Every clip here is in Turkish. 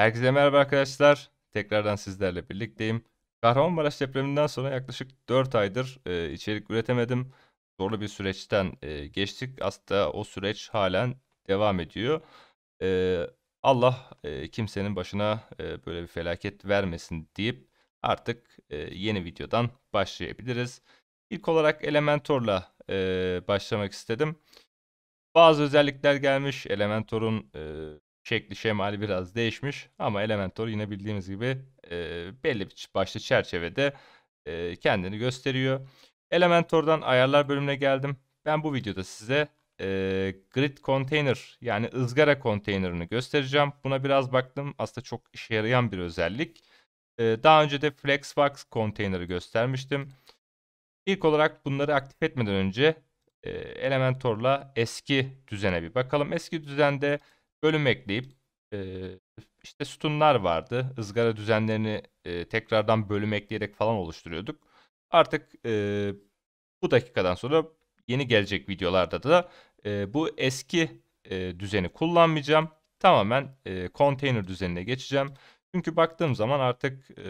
Herkese merhaba arkadaşlar. Tekrardan sizlerle birlikteyim. Kahramanmaraş depreminden sonra yaklaşık 4 aydır e, içerik üretemedim. Zorlu bir süreçten e, geçtik. Aslında o süreç halen devam ediyor. E, Allah e, kimsenin başına e, böyle bir felaket vermesin deyip artık e, yeni videodan başlayabiliriz. İlk olarak Elementor'la e, başlamak istedim. Bazı özellikler gelmiş. Elementor'un e, şekli şemali biraz değişmiş ama Elementor yine bildiğimiz gibi e, belli bir başlı çerçevede e, kendini gösteriyor. Elementor'dan ayarlar bölümüne geldim. Ben bu videoda size e, grid container yani ızgara konteynerini göstereceğim. Buna biraz baktım. Aslında çok işe yarayan bir özellik. E, daha önce de Flexbox konteyneri göstermiştim. İlk olarak bunları aktif etmeden önce e, Elementor'la eski düzene bir bakalım. Eski düzende bölüm ekleyip e, işte sütunlar vardı. ızgara düzenlerini e, tekrardan bölüm ekleyerek falan oluşturuyorduk. Artık e, bu dakikadan sonra yeni gelecek videolarda da e, bu eski e, düzeni kullanmayacağım. Tamamen e, container düzenine geçeceğim. Çünkü baktığım zaman artık e,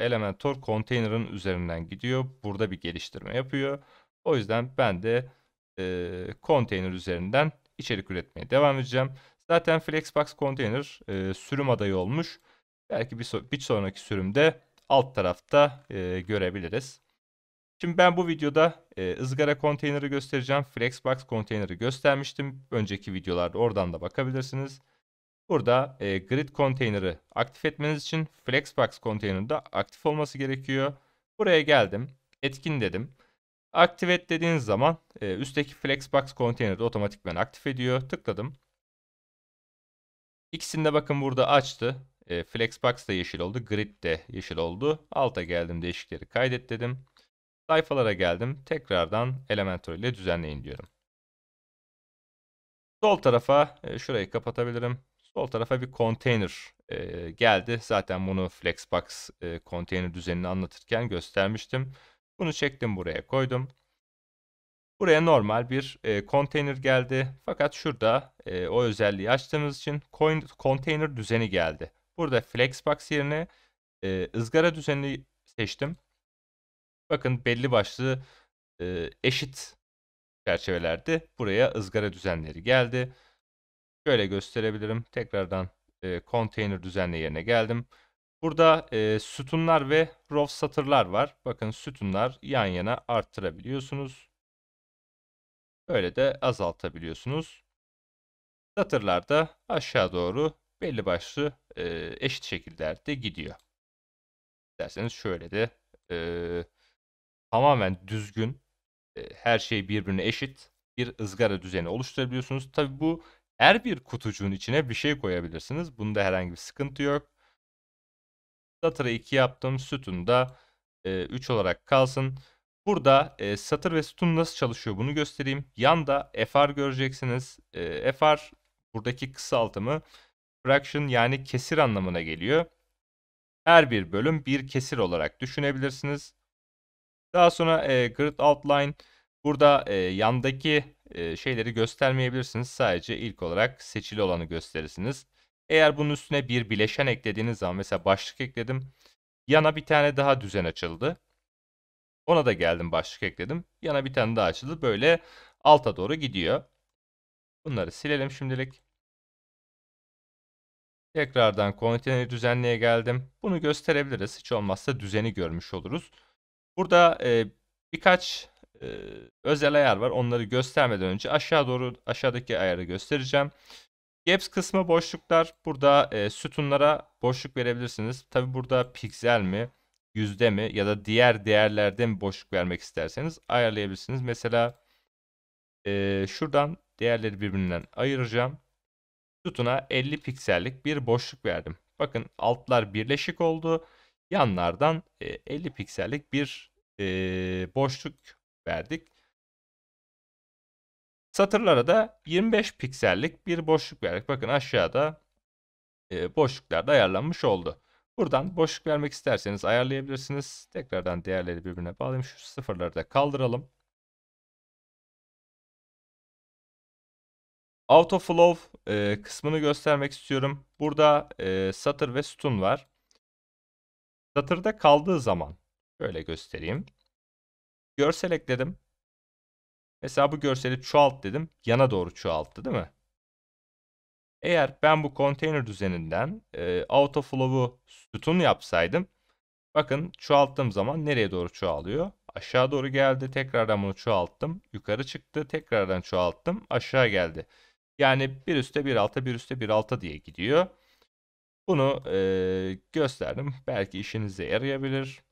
Elementor container'ın üzerinden gidiyor. Burada bir geliştirme yapıyor. O yüzden ben de e, container üzerinden içerik üretmeye devam edeceğim. Zaten Flexbox Container e, sürüm adayı olmuş. Belki bir, so bir sonraki sürümde alt tarafta e, görebiliriz. Şimdi ben bu videoda e, ızgara konteyneri göstereceğim. Flexbox konteyneri göstermiştim. Önceki videolarda oradan da bakabilirsiniz. Burada e, grid konteyneri aktif etmeniz için Flexbox konteynerinde aktif olması gerekiyor. Buraya geldim. Etkin dedim. Aktivet dediğiniz zaman e, üstteki Flexbox konteyneri otomatikman aktif ediyor. Tıkladım. İkisinde bakın burada açtı. E, Flexbox da yeşil oldu. Grid de yeşil oldu. Alta geldim değişikleri kaydet dedim. Sayfalara geldim. Tekrardan Elementor ile düzenleyin diyorum. Sol tarafa e, şurayı kapatabilirim. Sol tarafa bir container e, geldi. Zaten bunu Flexbox konteyner e, düzenini anlatırken göstermiştim. Bunu çektim buraya koydum. Buraya normal bir e, container geldi. Fakat şurada e, o özelliği açtığımız için coin, container düzeni geldi. Burada flexbox yerine e, ızgara düzenini seçtim. Bakın belli başlı e, eşit çerçevelerde buraya ızgara düzenleri geldi. Şöyle gösterebilirim. Tekrardan e, container düzenli yerine geldim. Burada e, sütunlar ve row satırlar var. Bakın sütunlar yan yana arttırabiliyorsunuz. Böyle de azaltabiliyorsunuz. Satırlarda aşağı doğru belli başlı e, eşit şekillerde gidiyor. Derseniz şöyle de e, tamamen düzgün, e, her şey birbirine eşit bir ızgara düzeni oluşturabiliyorsunuz. Tabi bu her bir kutucuğun içine bir şey koyabilirsiniz. Bunda herhangi bir sıkıntı yok. Satırı 2 yaptım. Sütun da 3 e, olarak kalsın. Burada e, satır ve sütun nasıl çalışıyor bunu göstereyim. Yanda FR göreceksiniz. E, FR buradaki kısaltımı fraction yani kesir anlamına geliyor. Her bir bölüm bir kesir olarak düşünebilirsiniz. Daha sonra e, grid outline burada e, yandaki e, şeyleri göstermeyebilirsiniz. Sadece ilk olarak seçili olanı gösterirsiniz. Eğer bunun üstüne bir bileşen eklediğiniz zaman mesela başlık ekledim. Yana bir tane daha düzen açıldı. Ona da geldim başlık ekledim. Yana bir tane daha açıldı. Böyle alta doğru gidiyor. Bunları silelim şimdilik. Tekrardan konteyneri düzenliğe geldim. Bunu gösterebiliriz. Hiç olmazsa düzeni görmüş oluruz. Burada e, birkaç e, özel ayar var. Onları göstermeden önce aşağı doğru aşağıdaki ayarı göstereceğim. Gaps kısmı boşluklar. Burada e, sütunlara boşluk verebilirsiniz. Tabi burada piksel mi? yüzde mi ya da diğer değerlerde mi boşluk vermek isterseniz ayarlayabilirsiniz. Mesela e, şuradan değerleri birbirinden ayıracağım. Sütuna 50 piksellik bir boşluk verdim. Bakın altlar birleşik oldu. Yanlardan e, 50 piksellik bir e, boşluk verdik. Satırlara da 25 piksellik bir boşluk verdik. Bakın aşağıda e, boşluklarda ayarlanmış oldu. Buradan boşluk vermek isterseniz ayarlayabilirsiniz. Tekrardan değerleri birbirine bağlayayım. Şu sıfırları da kaldıralım. Auto flow e, kısmını göstermek istiyorum. Burada e, satır ve sütun var. Satırda kaldığı zaman şöyle göstereyim. Görsel ekledim. Mesela bu görseli çoğalt dedim. Yana doğru çoğalttı değil mi? Eğer ben bu container düzeninden e, autoflow'u sütun yapsaydım bakın çoğalttığım zaman nereye doğru çoğalıyor? Aşağı doğru geldi tekrardan bunu çoğalttım. Yukarı çıktı tekrardan çoğalttım aşağı geldi. Yani bir üste bir alta bir üste bir alta diye gidiyor. Bunu e, gösterdim. Belki işinize yarayabilir.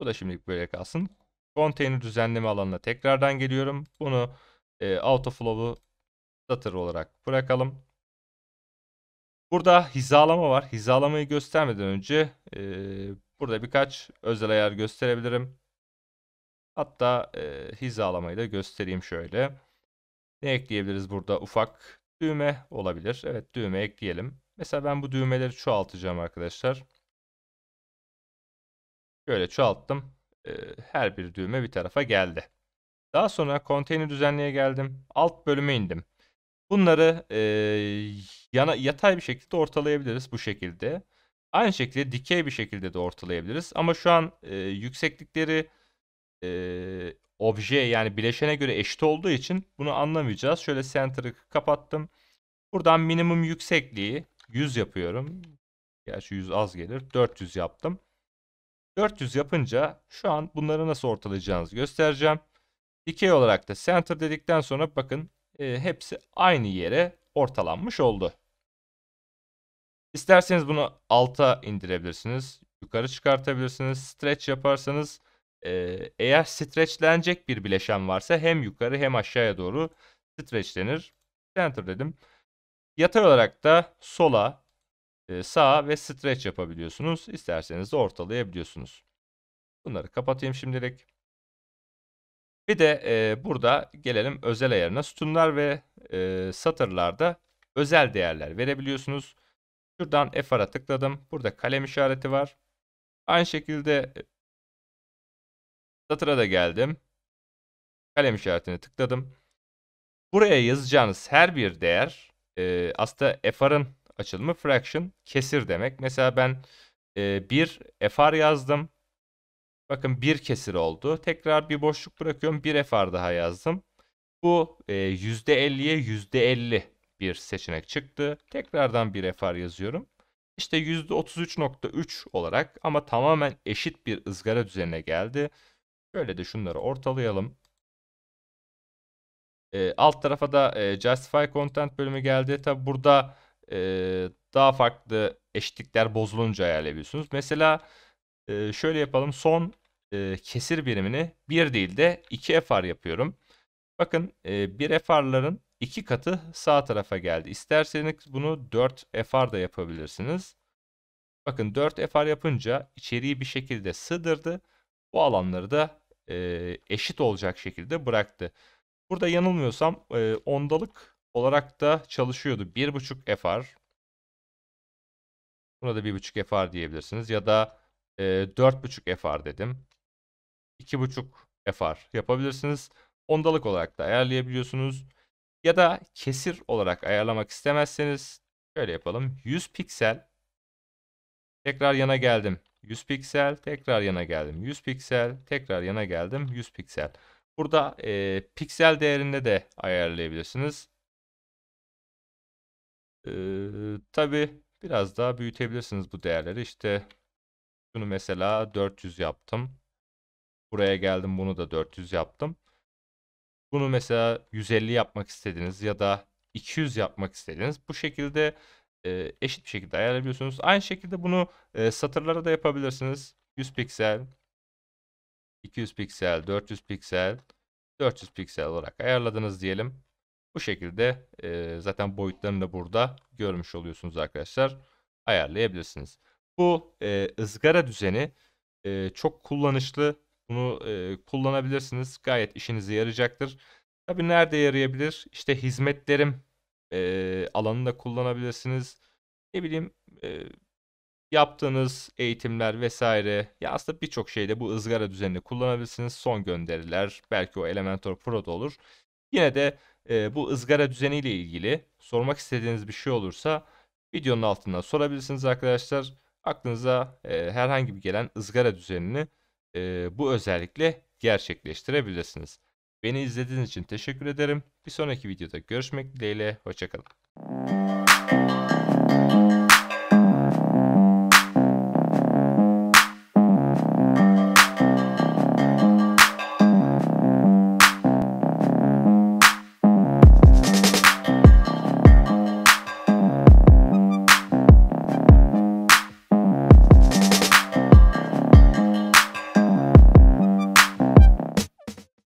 Bu da şimdilik böyle kalsın. Container düzenleme alanına tekrardan geliyorum. Bunu e, autoflow'u satır olarak bırakalım. Burada hizalama var. Hizalamayı göstermeden önce e, burada birkaç özel ayar gösterebilirim. Hatta e, hizalamayı da göstereyim şöyle. Ne ekleyebiliriz burada? Ufak düğme olabilir. Evet düğme ekleyelim. Mesela ben bu düğmeleri çoğaltacağım arkadaşlar. Böyle çoğalttım. E, her bir düğme bir tarafa geldi. Daha sonra konteyner düzenliğe geldim. Alt bölüme indim. Bunları e, yana, yatay bir şekilde ortalayabiliriz bu şekilde. Aynı şekilde dikey bir şekilde de ortalayabiliriz. Ama şu an e, yükseklikleri e, obje yani bileşene göre eşit olduğu için bunu anlamayacağız. Şöyle center'ı kapattım. Buradan minimum yüksekliği 100 yapıyorum. Gerçi 100 az gelir. 400 yaptım. 400 yapınca şu an bunları nasıl ortalayacağınızı göstereceğim. Dikey olarak da center dedikten sonra bakın e, hepsi aynı yere ortalanmış oldu. İsterseniz bunu alta indirebilirsiniz. Yukarı çıkartabilirsiniz. Stretch yaparsanız e, eğer stretchlenecek bir bileşen varsa hem yukarı hem aşağıya doğru stretchlenir. Center dedim. Yatay olarak da sola, e, sağa ve stretch yapabiliyorsunuz. İsterseniz de ortalayabiliyorsunuz. Bunları kapatayım şimdilik. Bir de e, burada gelelim özel ayarına. Sütunlar ve e, satırlarda özel değerler verebiliyorsunuz. Şuradan F4'a tıkladım. Burada kalem işareti var. Aynı şekilde e, satıra da geldim. Kalem işaretini tıkladım. Buraya yazacağınız her bir değer e, aslında FR'ın açılımı fraction kesir demek. Mesela ben e, bir FR yazdım. Bakın bir kesir oldu. Tekrar bir boşluk bırakıyorum. Bir FR daha yazdım. Bu e, %50'ye %50 bir seçenek çıktı. Tekrardan bir FR yazıyorum. İşte %33.3 olarak ama tamamen eşit bir ızgara düzenine geldi. Şöyle de şunları ortalayalım. E, alt tarafa da e, Justify Content bölümü geldi. Tabi burada e, daha farklı eşitlikler bozulunca ayarlayabiliyorsunuz. Mesela e, şöyle yapalım. Son e, kesir birimini 1 değil de 2 FR yapıyorum. Bakın e, 1 FR'ların 2 katı sağ tarafa geldi. İsterseniz bunu 4 FR da yapabilirsiniz. Bakın 4 FR yapınca içeriği bir şekilde sığdırdı. Bu alanları da e, eşit olacak şekilde bıraktı. Burada yanılmıyorsam e, ondalık olarak da çalışıyordu. 1.5 FR. Buna da 1.5 FR diyebilirsiniz. Ya da e, 4.5 FR dedim. 2.5 FR yapabilirsiniz. Ondalık olarak da ayarlayabiliyorsunuz. Ya da kesir olarak ayarlamak istemezseniz şöyle yapalım. 100 piksel tekrar yana geldim. 100 piksel tekrar yana geldim. 100 piksel tekrar yana geldim. 100 piksel. Burada e, piksel değerinde de ayarlayabilirsiniz. E, Tabi biraz daha büyütebilirsiniz bu değerleri. İşte bunu mesela 400 yaptım. Buraya geldim bunu da 400 yaptım. Bunu mesela 150 yapmak istediniz ya da 200 yapmak istediniz. Bu şekilde e, eşit bir şekilde ayarlayabiliyorsunuz. Aynı şekilde bunu e, satırlara da yapabilirsiniz. 100 piksel, 200 piksel, 400 piksel, 400 piksel olarak ayarladınız diyelim. Bu şekilde e, zaten boyutlarını da burada görmüş oluyorsunuz arkadaşlar. Ayarlayabilirsiniz. Bu e, ızgara düzeni e, çok kullanışlı bunu e, kullanabilirsiniz. Gayet işinize yarayacaktır. Tabii nerede yarayabilir? İşte hizmetlerim e, alanında kullanabilirsiniz. Ne bileyim e, yaptığınız eğitimler vesaire. Ya aslında birçok şeyde bu ızgara düzenini kullanabilirsiniz. Son gönderiler belki o Elementor Pro'da olur. Yine de e, bu ızgara düzeniyle ilgili sormak istediğiniz bir şey olursa videonun altından sorabilirsiniz arkadaşlar. Aklınıza e, herhangi bir gelen ızgara düzenini e, bu özellikle gerçekleştirebilirsiniz. Beni izlediğiniz için teşekkür ederim. Bir sonraki videoda görüşmek dileğiyle. Hoşçakalın.